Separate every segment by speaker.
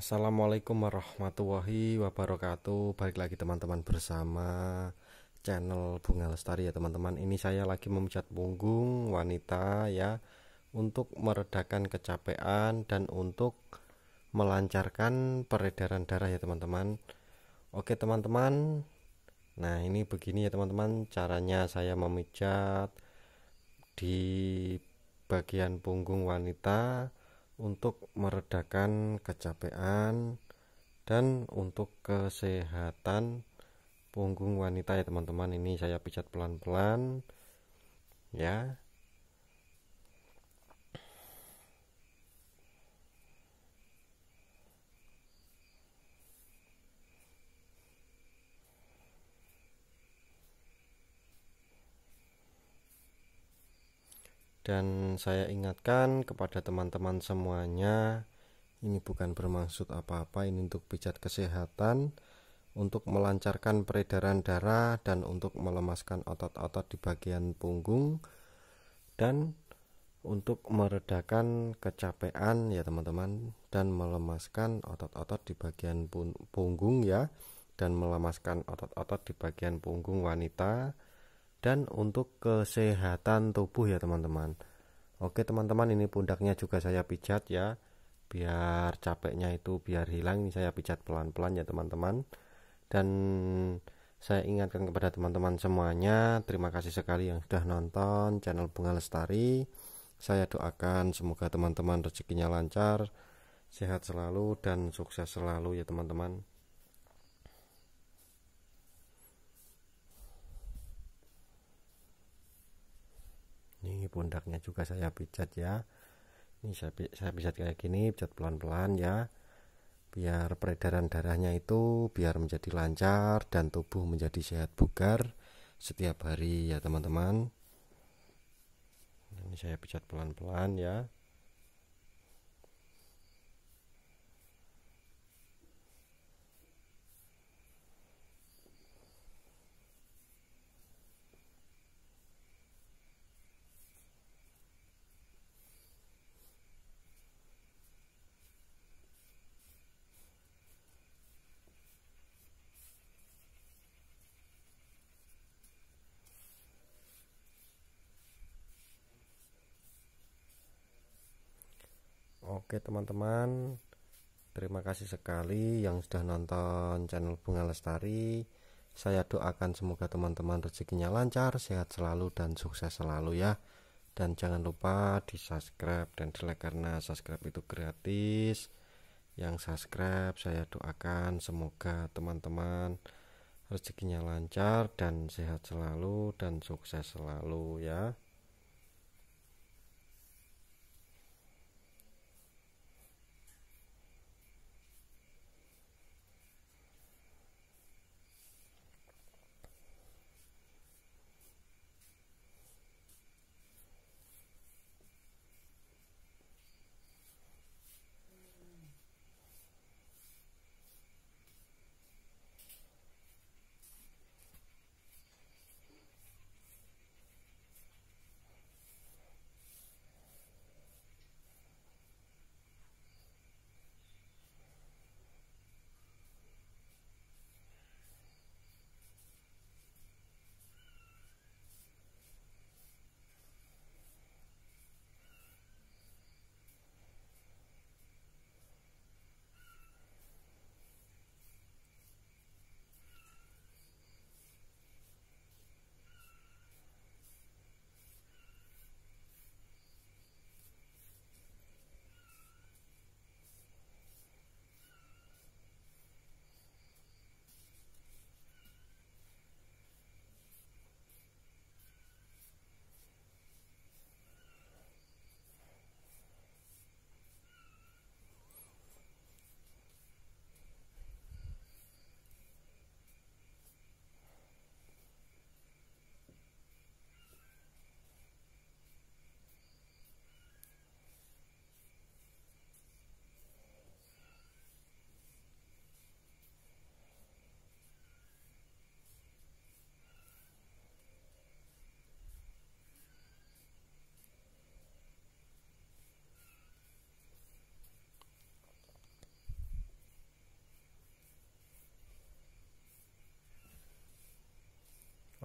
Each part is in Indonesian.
Speaker 1: Assalamualaikum warahmatullahi wabarakatuh Balik lagi teman-teman bersama channel Bunga Lestari ya teman-teman Ini saya lagi memijat punggung wanita ya Untuk meredakan kecapean dan untuk melancarkan peredaran darah ya teman-teman Oke teman-teman Nah ini begini ya teman-teman Caranya saya memijat di bagian punggung wanita untuk meredakan kecapean dan untuk kesehatan punggung wanita ya teman-teman ini saya pijat pelan-pelan ya dan saya ingatkan kepada teman-teman semuanya ini bukan bermaksud apa-apa ini untuk pijat kesehatan untuk melancarkan peredaran darah dan untuk melemaskan otot-otot di bagian punggung dan untuk meredakan kecapean ya teman-teman dan melemaskan otot-otot di bagian punggung ya dan melemaskan otot-otot di bagian punggung wanita dan untuk kesehatan tubuh ya teman-teman Oke teman-teman ini pundaknya juga saya pijat ya biar capeknya itu biar hilang ini saya pijat pelan-pelan ya teman-teman dan saya ingatkan kepada teman-teman semuanya terima kasih sekali yang sudah nonton channel Bunga Lestari saya doakan semoga teman-teman rezekinya lancar sehat selalu dan sukses selalu ya teman-teman pundaknya juga saya pijat ya ini saya, saya pijat kayak gini pijat pelan-pelan ya biar peredaran darahnya itu biar menjadi lancar dan tubuh menjadi sehat bugar setiap hari ya teman-teman ini saya pijat pelan-pelan ya Oke teman-teman Terima kasih sekali yang sudah nonton channel Bunga Lestari Saya doakan semoga teman-teman rezekinya lancar Sehat selalu dan sukses selalu ya Dan jangan lupa di subscribe dan di like Karena subscribe itu gratis Yang subscribe saya doakan semoga teman-teman rezekinya lancar dan sehat selalu dan sukses selalu ya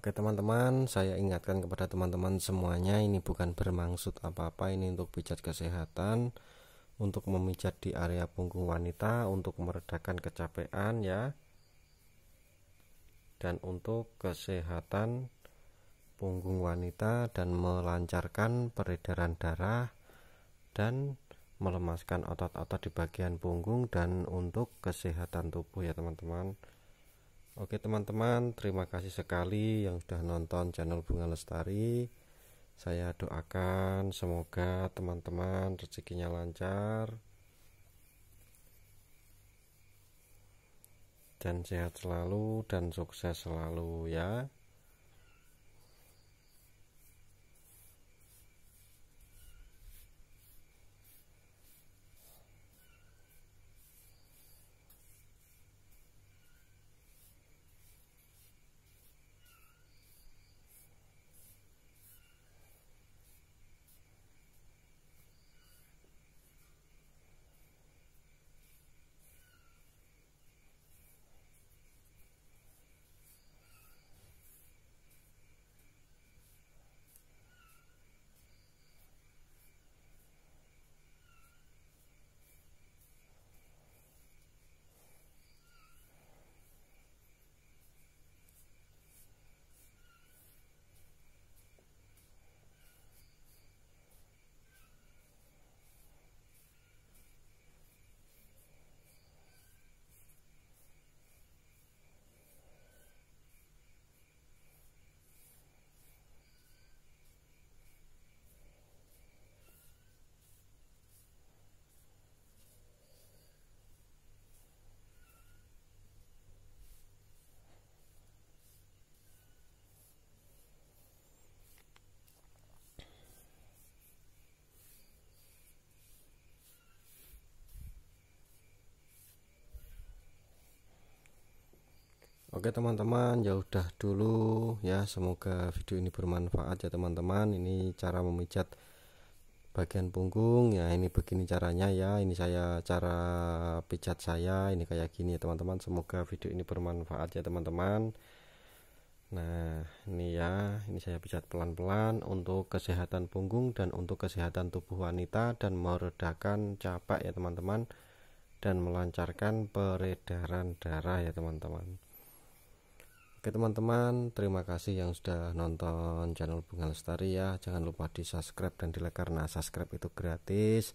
Speaker 1: Oke teman-teman, saya ingatkan kepada teman-teman semuanya ini bukan bermaksud apa-apa, ini untuk pijat kesehatan, untuk memijat di area punggung wanita, untuk meredakan kecapean ya, dan untuk kesehatan punggung wanita dan melancarkan peredaran darah dan melemaskan otot-otot di bagian punggung dan untuk kesehatan tubuh ya teman-teman. Oke teman-teman, terima kasih sekali yang sudah nonton channel Bunga Lestari. Saya doakan semoga teman-teman rezekinya lancar dan sehat selalu dan sukses selalu ya. Oke teman-teman ya udah dulu ya semoga video ini bermanfaat ya teman-teman ini cara memijat bagian punggung ya ini begini caranya ya ini saya cara pijat saya ini kayak gini ya teman-teman semoga video ini bermanfaat ya teman-teman nah ini ya ini saya pijat pelan-pelan untuk kesehatan punggung dan untuk kesehatan tubuh wanita dan meredakan capek ya teman-teman dan melancarkan peredaran darah ya teman-teman Oke teman-teman, terima kasih yang sudah nonton channel Bunga Lestari ya. Jangan lupa di subscribe dan di like karena subscribe itu gratis.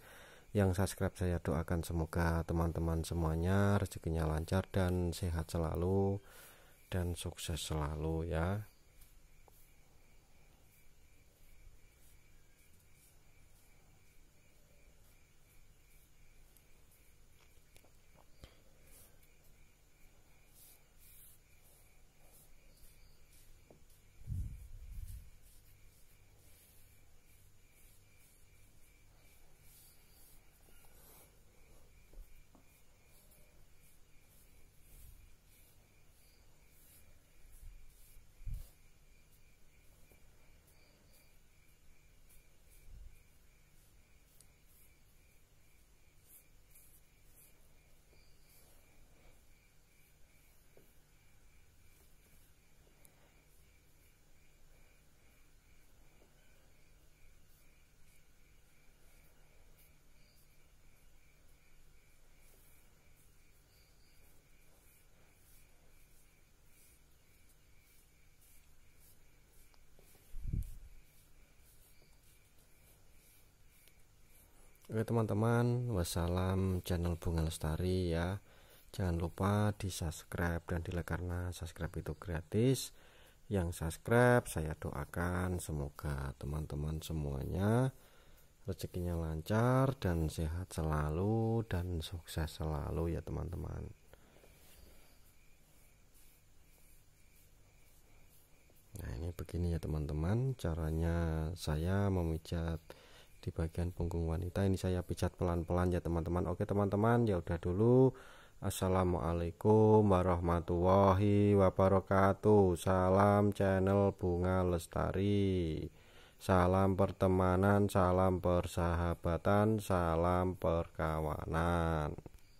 Speaker 1: Yang subscribe saya doakan semoga teman-teman semuanya rezekinya lancar dan sehat selalu dan sukses selalu ya. Oke teman-teman, wassalam channel Bunga Lestari ya. Jangan lupa di subscribe dan di like karena subscribe itu gratis. Yang subscribe saya doakan semoga teman-teman semuanya rezekinya lancar dan sehat selalu dan sukses selalu ya teman-teman. Nah ini begini ya teman-teman caranya saya memijat di bagian punggung wanita ini saya pijat pelan-pelan ya teman-teman oke teman-teman ya udah dulu Assalamualaikum warahmatullahi wabarakatuh salam channel bunga lestari salam pertemanan salam persahabatan salam perkawanan